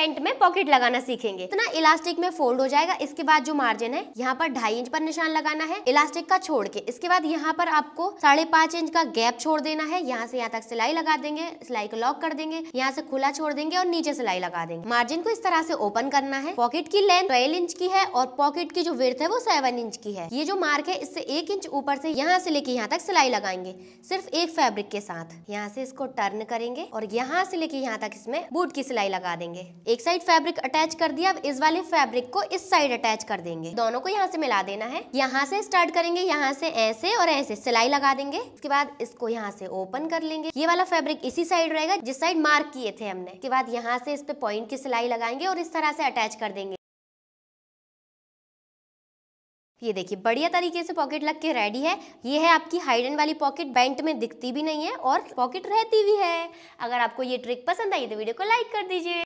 paint में pocket लगाना सीखेंगे इतना तो इलास्टिक में फोल्ड हो जाएगा इसके बाद जो मार्जिन है यहाँ पर ढाई इंच पर निशान लगाना है इलास्टिक का छोड़ के इसके बाद यहाँ पर आपको साढ़े पांच इंच का गैप छोड़ देना है यहाँ से यहाँ तक सिलाई लगा देंगे सिलाई को लॉक कर देंगे यहाँ से खुला छोड़ देंगे और नीचे सिलाई लगा देंगे मार्जिन को इस तरह से ओपन करना है पॉकेट की लेंथ ट्वेल्व इंच की है और पॉकेट की जो विर्थ है वो सेवन इंच की है ये जो मार्क है इससे एक इंच ऊपर से यहाँ से लेके यहाँ तक सिलाई लगाएंगे सिर्फ एक फेब्रिक के साथ यहाँ से इसको टर्न करेंगे और यहाँ से लेके यहाँ तक इसमें बूट की सिलाई लगा देंगे एक साइड फैब्रिक अटैच कर दिया अब इस वाले फैब्रिक को इस साइड अटैच कर देंगे दोनों को यहाँ से मिला देना है यहाँ से स्टार्ट करेंगे यहाँ से ऐसे और ऐसे सिलाई लगा देंगे इसके बाद इसको यहाँ से ओपन कर लेंगे ये वाला फैब्रिक इसी साइड रहेगा जिस साइड मार्क किए थे हमने इसके बाद यहाँ से इस पे पॉइंट की सिलाई लगाएंगे और इस तरह से अटैच कर देंगे ये देखिए बढ़िया तरीके से पॉकेट लग के रेडी है ये है आपकी हाइडन वाली पॉकेट बैंट में दिखती भी नहीं है और पॉकेट रहती भी है अगर आपको ये ट्रिक पसंद आई तो वीडियो को लाइक कर दीजिए